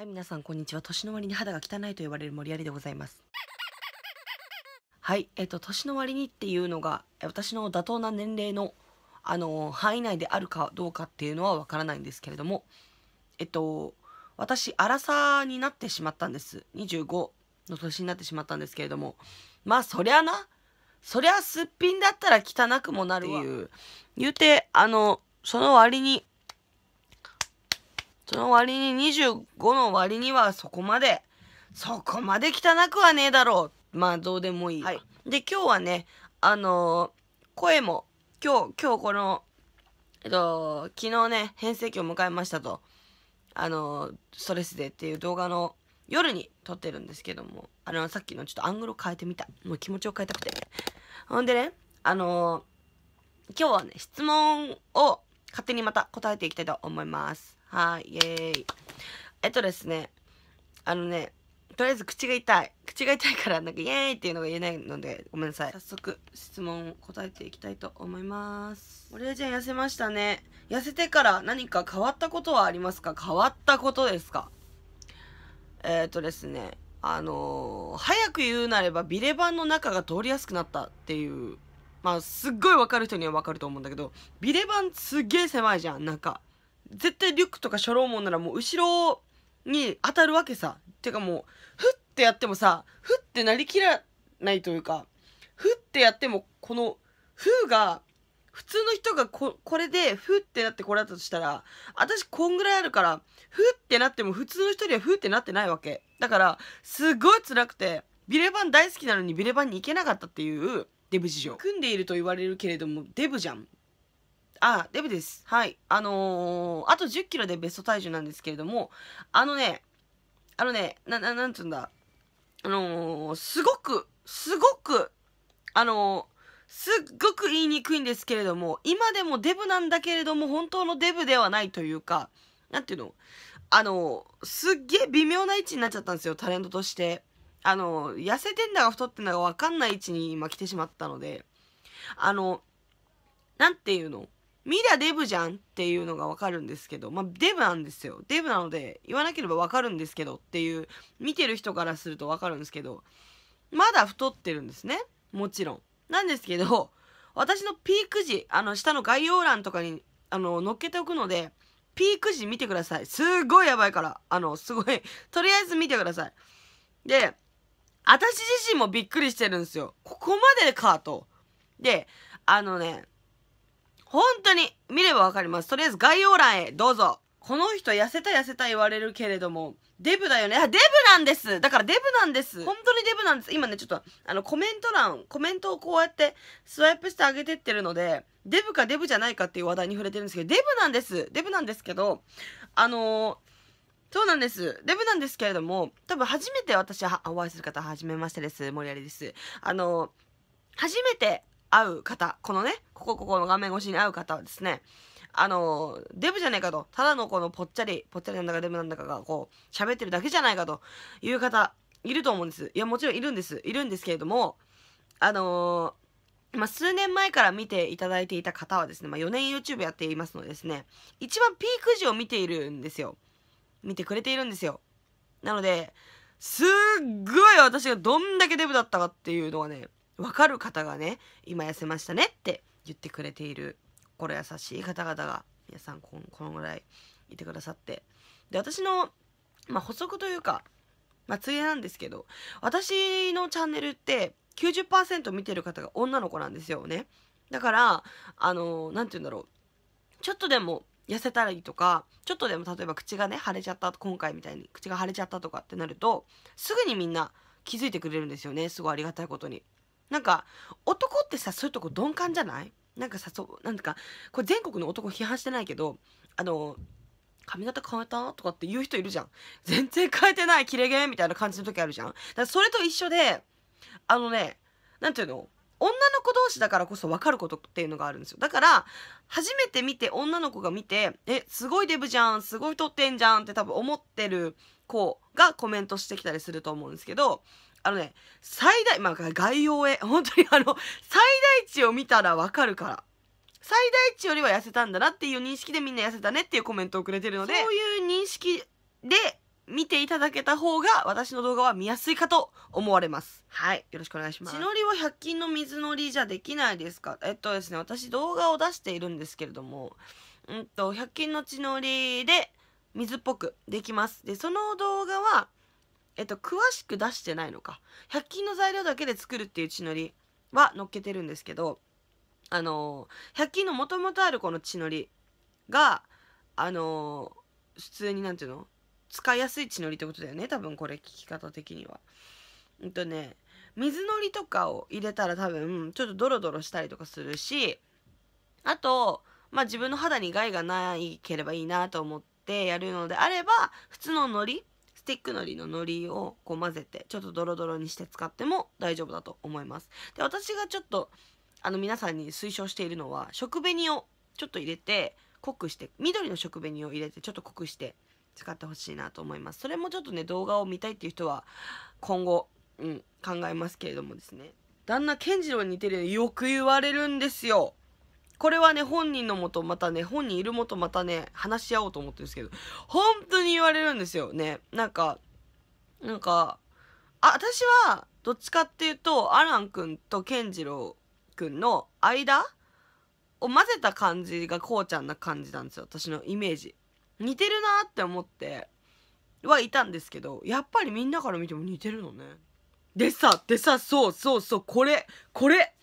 はい、皆さん、こんにちは。年の割に肌が汚いと呼ばれる森有でございます。はい、えっ、と、年の割にっていうのが、私の妥当な年齢の、あの範囲内であるかどうかっていうのはわからないんですけれども、えっと、私、荒さになってしまったんです。25の年になってしまったんですけれども、まあ、そりゃな、そりゃすっぴんだったら汚くもなるいう、言うて、あの、その割に、その割に25の割にはそこまで、そこまで汚くはねえだろう。まあ、どうでもいい。はい、で、今日はね、あのー、声も、今日、今日この、えっと、昨日ね、変成期を迎えましたと、あのー、ストレスでっていう動画の夜に撮ってるんですけども、あの、さっきのちょっとアングル変えてみた。もう気持ちを変えたくて。ほんでね、あのー、今日はね、質問を勝手にまた答えていきたいと思います。はい、イエーイ。えっとですね、あのね、とりあえず口が痛い。口が痛いから、なんかイエーイっていうのが言えないので、ごめんなさい。早速、質問答えていきたいと思います。森江ちゃん痩せましたね。痩せてから何か変わったことはありますか変わったことですかえっ、とですね、あのー、早く言うなればビレバンの中が通りやすくなったっていう、まあ、すっごいわかる人にはわかると思うんだけど、ビレバンすっげえ狭いじゃん、中。絶対リュックとかしょろうもんならもう後ろに当たるわけさ。てかもう、ふってやってもさ、ふってなりきらないというか、ふってやっても、この、ーが、普通の人がここれで、ふってなってこれだとしたら、私こんぐらいあるから、ふってなっても普通の人にはふってなってないわけ。だから、すごい辛くて、ビレバン大好きなのにビレバンに行けなかったっていうデブ事情。組んでいると言われるけれども、デブじゃん。あ、デブです。はい。あのー、あと10キロでベスト体重なんですけれども、あのね、あのね、な、な、なんつうんだ、あのー、すごく、すごく、あのー、すっごく言いにくいんですけれども、今でもデブなんだけれども、本当のデブではないというか、なんていうのあのー、すっげえ微妙な位置になっちゃったんですよ、タレントとして。あの痩せてんだか太ってんだかわかんない位置に今来てしまったので、あの、なんていうのミラデブじゃんっていうのがわかるんですけど、まあ、デブなんですよ。デブなので、言わなければわかるんですけどっていう、見てる人からするとわかるんですけど、まだ太ってるんですね。もちろん。なんですけど、私のピーク時、あの、下の概要欄とかに、あの、載っけておくので、ピーク時見てください。すごいやばいから。あの、すごいとりあえず見てください。で、私自身もびっくりしてるんですよ。ここまでかと。で、あのね、本当に見ればわかります。とりあえず概要欄へどうぞ。この人痩せた痩せた言われるけれども、デブだよね。あ、デブなんですだからデブなんです本当にデブなんです。今ね、ちょっと、あの、コメント欄、コメントをこうやってスワイプしてあげてってるので、デブかデブじゃないかっていう話題に触れてるんですけど、デブなんですデブなんですけど、あのーそうなんです。デブなんですけれども、多分初めて私はお会いする方、はじめましてです。森有です。あの、初めて会う方、このね、ここここの画面越しに合う方はですね、あの、デブじゃねえかと、ただのこのぽっちゃり、ぽっちゃりなんだかデブなんだかがこう、喋ってるだけじゃないかという方、いると思うんです。いや、もちろんいるんです。いるんですけれども、あのー、まあ、数年前から見ていただいていた方はですね、まあ、4年 YouTube やっていますのでですね、一番ピーク時を見ているんですよ。見てくれているんですよ。なので、すっごい私がどんだけデブだったかっていうのはね、分かる方がね今痩せましたねって言ってくれている心優しい方々が皆さんこのぐらいいてくださってで私の、まあ、補足というか、まあ、ついでなんですけど私のチャンネルって90%見てる方が女の子なんですよねだからあの何て言うんだろうちょっとでも痩せたりとかちょっとでも例えば口がね腫れちゃった今回みたいに口が腫れちゃったとかってなるとすぐにみんな気づいてくれるんですよねすごいありがたいことになんか男ってさそういうとこ鈍感じゃないなんかさそうなんかこれ全国の男批判してないけどあの髪型変えたとかって言う人いるじゃん全然変えてないキレゲーみたいな感じの時あるじゃんだからそれと一緒であのね何て言うの女の子同士だからこそ分かることっていうのがあるんですよだから初めて見て女の子が見て「えすごいデブじゃんすごい太ってんじゃん」って多分思ってる子がコメントしてきたりすると思うんですけどあのね、最大、まあ、概要へ、本当にあの、最大値を見たらわかるから。最大値よりは痩せたんだなっていう認識でみんな痩せたねっていうコメントをくれてるので、そういう認識で見ていただけた方が私の動画は見やすいかと思われます。はい。よろしくお願いします。血のりは100均の水のりじゃできないですかえっとですね、私動画を出しているんですけれども、うんと、100均の血のりで水っぽくできます。で、その動画は、えっと、詳しく出してないのか。100均の材料だけで作るっていう血のりは載っけてるんですけど、あのー、100均のもともとあるこの血のりが、あのー、普通になんていうの使いやすい血のりってことだよね。多分これ聞き方的には。うん、っとね、水のりとかを入れたら多分、ちょっとドロドロしたりとかするし、あと、まあ、自分の肌に害がないければいいなと思ってやるのであれば、普通ののりスティックのりののりをこう混ぜてちょっとドロドロにして使っても大丈夫だと思いますで私がちょっとあの皆さんに推奨しているのは食紅をちょっと入れて濃くして緑の食紅を入れてちょっと濃くして使ってほしいなと思いますそれもちょっとね動画を見たいっていう人は今後、うん、考えますけれどもですね旦那健次郎に似てるよく言われるんですよこれはね、本人のもとまたね、本人いるもとまたね、話し合おうと思ってるんですけど、本当に言われるんですよね。なんか、なんか、あ、私は、どっちかっていうと、アランくんとケンジロウくんの間を混ぜた感じがこうちゃんな感じなんですよ。私のイメージ。似てるなって思ってはいたんですけど、やっぱりみんなから見ても似てるのね。でさ、でさ、そうそうそう、これ、これ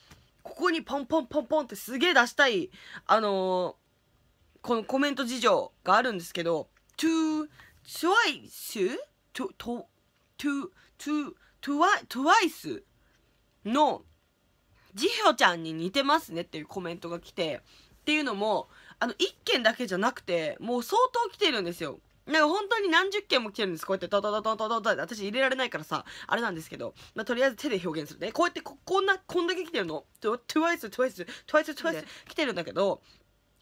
ここにポンポンポンポンってすげえ出したい、あのー、このコメント事情があるんですけど、to, twice? to, to, to, to, twice のジヒョちゃんに似てますねっていうコメントが来て、っていうのも、あの、1件だけじゃなくて、もう相当来てるんですよ。なんか本当に何十件も来てるんです。こうやって、ドドドドドドトって、私入れられないからさ、あれなんですけど、まあ、とりあえず手で表現するね。こうやってこ、こんな、こんだけ来てるの。トゥワイス、トゥワイス、トゥワイス、トゥワイス、来てるんだけど、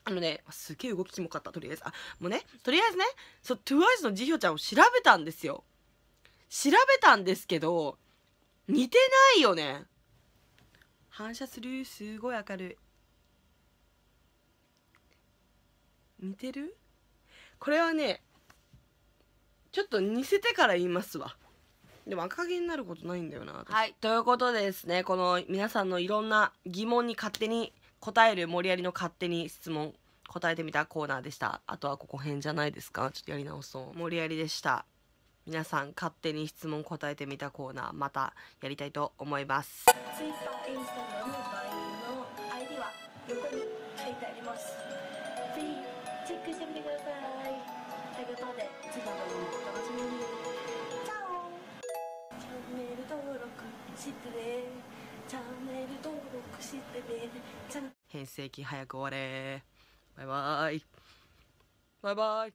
あのね、すげえ動きキモかった、とりあえず。あ、もうね、とりあえずね、そう、トゥワイスのジヒョちゃんを調べたんですよ。調べたんですけど、似てないよね。反射する、すごい明るい。似てるこれはね、ちょっと似せてから言いますわでも赤毛になることないんだよなはいということでですねこの皆さんのいろんな疑問に勝手に答える森やりの勝手に質問答えてみたコーナーでしたあとはここ辺じゃないですかちょっとやり直そう森やりでした皆さん勝手に質問答えてみたコーナーまたやりたいと思いますインスタの ID は横に書いてありますチェックしてみてください変声期早く終われバイバイバイバイ